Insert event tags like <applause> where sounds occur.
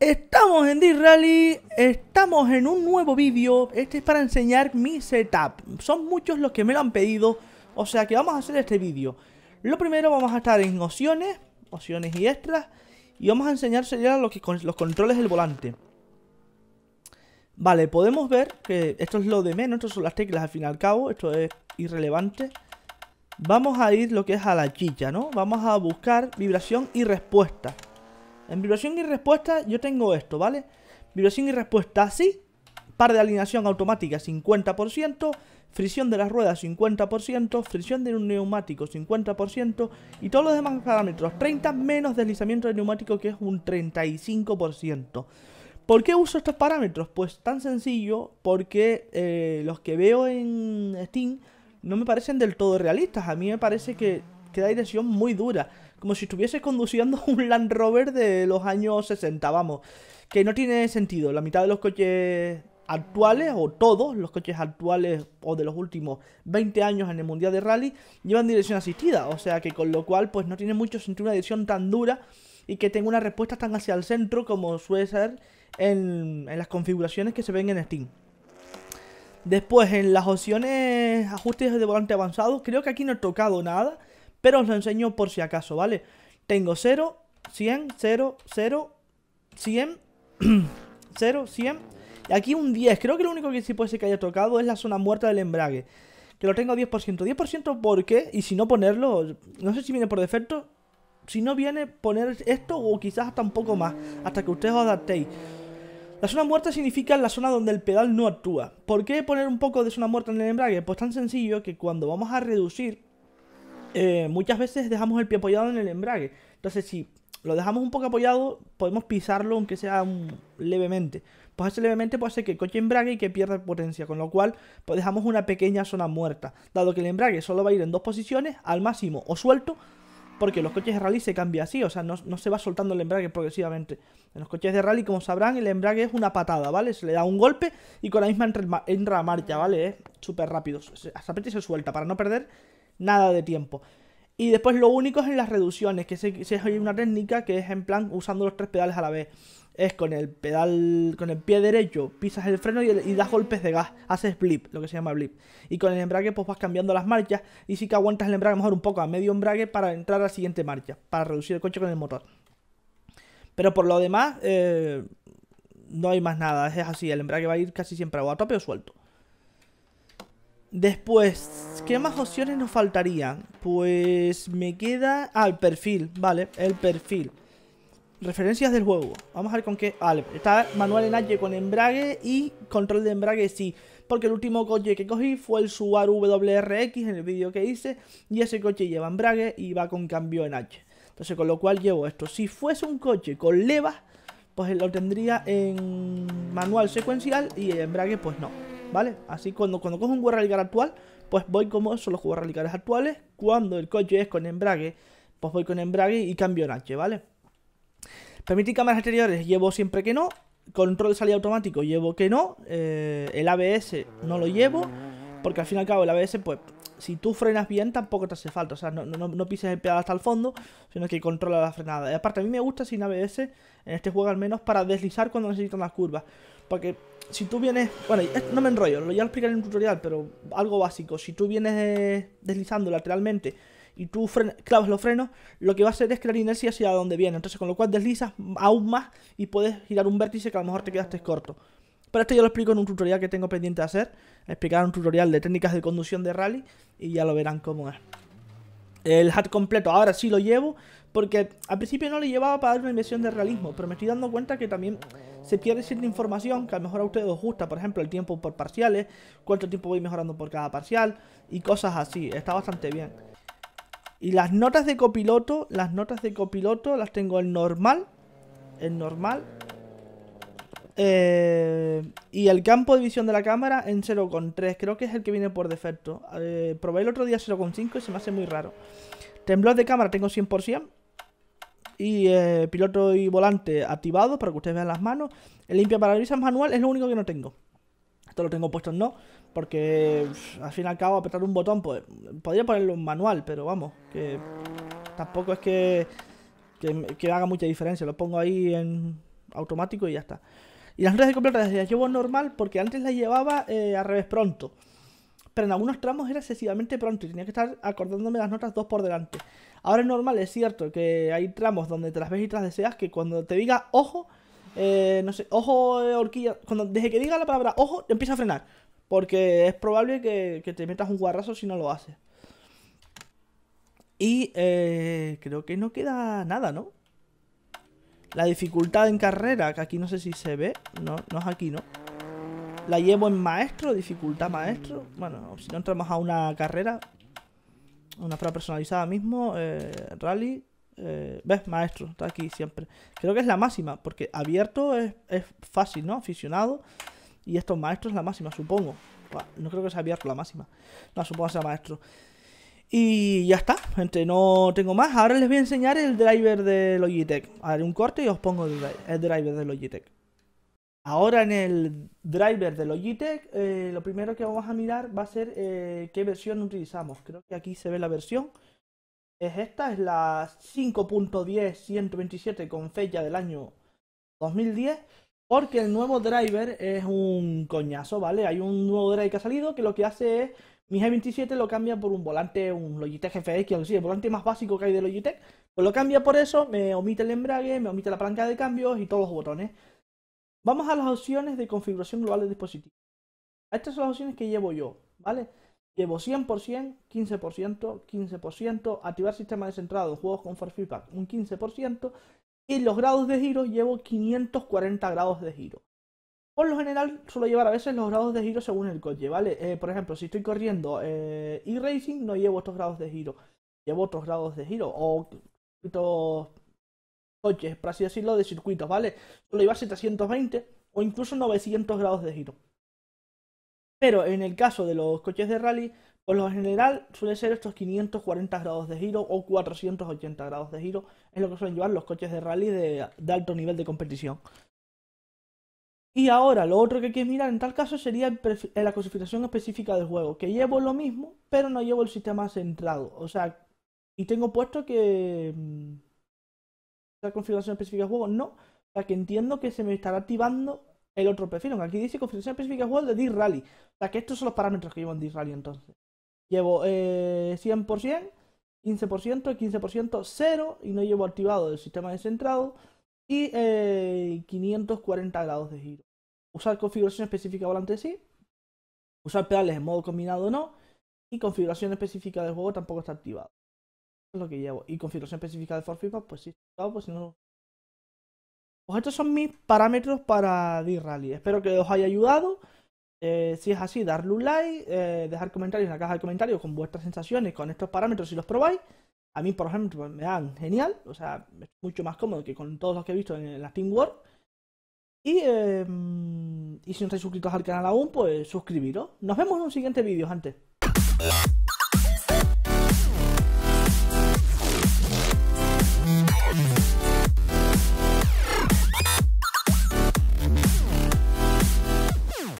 Estamos en D-Rally, estamos en un nuevo vídeo, este es para enseñar mi setup, son muchos los que me lo han pedido, o sea que vamos a hacer este vídeo. Lo primero vamos a estar en opciones, opciones y extras, y vamos a enseñar ya los, que, los controles del volante. Vale, podemos ver que esto es lo de menos, estas son las teclas al fin y al cabo, esto es irrelevante. Vamos a ir lo que es a la chicha, ¿no? Vamos a buscar vibración y respuesta. En vibración y respuesta yo tengo esto, ¿vale? Vibración y respuesta así, par de alineación automática 50%, fricción de las ruedas 50%, fricción de un neumático 50% y todos los demás parámetros 30 menos deslizamiento de neumático que es un 35%. ¿Por qué uso estos parámetros? Pues tan sencillo porque eh, los que veo en Steam no me parecen del todo realistas. A mí me parece que da dirección muy dura como si estuviese conduciendo <laughs> un Land Rover de los años 60, vamos. Que no tiene sentido. La mitad de los coches actuales, o todos los coches actuales o de los últimos 20 años en el Mundial de Rally, llevan dirección asistida. O sea que con lo cual, pues no tiene mucho sentido una dirección tan dura y que tenga una respuesta tan hacia el centro como suele ser en, en las configuraciones que se ven en Steam. Después, en las opciones ajustes de volante avanzado, creo que aquí no he tocado nada. Pero os lo enseño por si acaso, ¿vale? Tengo 0, 100, 0, 0, 100, 0, 100. Y aquí un 10. Creo que lo único que sí puede ser que haya tocado es la zona muerta del embrague. Que lo tengo a 10%. 10% porque, y si no ponerlo, no sé si viene por defecto. Si no viene, poner esto o quizás hasta un poco más. Hasta que ustedes os adaptéis. La zona muerta significa la zona donde el pedal no actúa. ¿Por qué poner un poco de zona muerta en el embrague? Pues tan sencillo que cuando vamos a reducir eh, muchas veces dejamos el pie apoyado en el embrague. Entonces, si lo dejamos un poco apoyado, podemos pisarlo aunque sea levemente. Pues ese levemente puede hacer que el coche embrague y que pierda potencia, con lo cual pues dejamos una pequeña zona muerta. Dado que el embrague solo va a ir en dos posiciones, al máximo o suelto, porque los coches de rally se cambia así, o sea, no, se va soltando el embrague progresivamente. En los coches de rally, como sabrán, el embrague es una patada, ¿vale? Se le da un golpe y con la misma entra, a marcha, ¿vale? Es súper rápido, se se suelta para no perder nada de tiempo. Y después lo único es en las reducciones, que se, hay una técnica que es en plan usando los tres pedales a la vez. Es con el pedal, con el pie derecho, pisas el freno y, das golpes de gas, haces blip, lo que se llama blip. Y con el embrague pues vas cambiando las marchas y sí que aguantas el embrague mejor un poco, a medio embrague para entrar a la siguiente marcha, para reducir el coche con el motor. Pero por lo demás, eh, no hay más nada, es así, el embrague va a ir casi siempre a tope o suelto. Después, ¿qué más opciones nos faltarían? Pues me queda... Ah, el perfil, vale, el perfil Referencias del juego Vamos a ver con qué... Vale, está manual en H con embrague y control de embrague sí Porque el último coche que cogí fue el Subaru WRX en el vídeo que hice Y ese coche lleva embrague y va con cambio en H Entonces con lo cual llevo esto Si fuese un coche con levas, pues lo tendría en manual secuencial y embrague pues no ¿vale? Así cuando, cuando cojo un Rally actual, pues voy como son los Rally actuales. Cuando el coche es con embrague, pues voy con embrague y cambio en H, ¿vale? Permitir cámaras exteriores llevo siempre que no. Control de salida automático llevo que no. Eh, el ABS no lo llevo. Porque al fin y al cabo el ABS, pues, si tú frenas bien, tampoco te hace falta. O sea, no, no, pises el pedal hasta el fondo, sino que controla la frenada. Y aparte, a mí me gusta sin ABS, en este juego al menos, para deslizar cuando necesitan las curvas. Porque si tú vienes... Bueno, no me enrollo, lo ya lo explicaré en un tutorial, pero algo básico. Si tú vienes eh, deslizando lateralmente y tú clavas los frenos, lo que va a hacer es crear inercia hacia donde viene. Entonces, con lo cual deslizas aún más y puedes girar un vértice que a lo mejor te quedaste corto. Pero esto yo lo explico en un tutorial que tengo pendiente de hacer. Explicar un tutorial de técnicas de conducción de rally y ya lo verán cómo es. El hat completo ahora sí lo llevo porque al principio no lo llevaba para dar una inversión de realismo, pero me estoy dando cuenta que también se pierde cierta información que a lo mejor a ustedes os gusta, por ejemplo, el tiempo por parciales, cuánto tiempo voy mejorando por cada parcial y cosas así, está bastante bien. Y las notas de copiloto, las notas de copiloto las tengo en normal, el normal eh, y el campo de visión de la cámara en 0,3, creo que es el que viene por defecto. Eh, probé el otro día 0,5 y se me hace muy raro. Temblor de cámara tengo 100%. Y eh, piloto y volante Activado, para que ustedes vean las manos. El limpia parabrisas manual es lo único que no tengo. Esto lo tengo puesto en no, porque al fin y al cabo apretar un botón, pues podría ponerlo en manual, pero vamos, que tampoco es que, que haga mucha diferencia. Lo pongo ahí en automático y ya está. Y las notas de completa las llevo normal porque antes las llevaba eh, al revés pronto. Pero en algunos tramos era excesivamente pronto y tenía que estar acordándome las notas dos por delante. Ahora es normal, es cierto que hay tramos donde te las ves y te las deseas que cuando te diga ojo, eh, no sé, ojo, eh, horquilla, cuando, desde que diga la palabra ojo, empieza a frenar. Porque es probable que, te metas un guarrazo si no lo haces. Y creo que no queda nada, ¿no? La dificultad en carrera, que aquí no sé si se ve. No, no es aquí, ¿no? La llevo en maestro, dificultad maestro. Bueno, si no entramos a una carrera, una prueba personalizada mismo, eh, rally. Eh, ¿Ves? Maestro, está aquí siempre. Creo que es la máxima, porque abierto es, es fácil, ¿no? Aficionado. Y esto maestro es la máxima, supongo. No creo que sea abierto la máxima. No, supongo que sea maestro. Y ya está, gente, no tengo más. Ahora les voy a enseñar el driver de Logitech. Haré un corte y os pongo el, driver de Logitech. Ahora en el driver de Logitech, eh, lo primero que vamos a mirar va a ser eh, qué versión utilizamos. Creo que aquí se ve la versión. Es esta, es la 5.10.127 con fecha del año 2010. Porque el nuevo driver es un coñazo, ¿vale? Hay un nuevo driver que ha salido que lo que hace es mi G27 lo cambia por un volante, un Logitech FX, que sí, el volante más básico que hay de Logitech. Pues lo cambia por eso, me omite el embrague, me omite la palanca de cambios y todos los botones. Vamos a las opciones de configuración global del dispositivo. Estas son las opciones que llevo yo, ¿vale? Llevo 100%, 15%, 15%, activar sistema descentrado, juegos con force feedback, un 15%, y los grados de giro llevo 540 grados de giro. Por lo general suelo llevar a veces los grados de giro según el coche, ¿vale? Eh, por ejemplo, si estoy corriendo y eh, e-racing no llevo estos grados de giro, llevo otros grados de giro o estos coches, por así decirlo, de circuitos, ¿vale? Suelo llevar 720 o incluso 900 grados de giro. Pero en el caso de los coches de rally, por lo general suele ser estos 540 grados de giro o 480 grados de giro, es lo que suelen llevar los coches de rally de alto nivel de competición. Y ahora, lo otro que hay que mirar en tal caso sería eh, la configuración específica del juego, que llevo lo mismo, pero no llevo el sistema centrado. O sea, y tengo puesto que mm, la configuración específica de juego no, o que entiendo que se me estará activando el otro perfil, aunque aquí dice configuración específica del juego de D-Rally. O sea, que estos son los parámetros que llevo en D-Rally entonces. Llevo 100%, 15%, 15%, 0 y no llevo activado el sistema descentrado y 540 eh, grados de giro. Usar configuración específica volante sí, usar pedales en modo combinado no, y configuración específica del juego tampoco está activado. es lo que llevo. Y configuración específica de FIFA. pues sí, pues si no. Pues estos son mis parámetros para D-Rally. Espero que os haya ayudado. Eh, si es así, darle un like, eh, dejar comentarios en la caja de comentarios con vuestras sensaciones con estos parámetros si los probáis a mí, por ejemplo, me dan genial, o sea, es mucho más cómodo que con todos los que he visto en la Steam World. Em, y, si no estáis suscritos al canal aún, pues suscribiros. Nos vemos en un siguiente vídeo, antes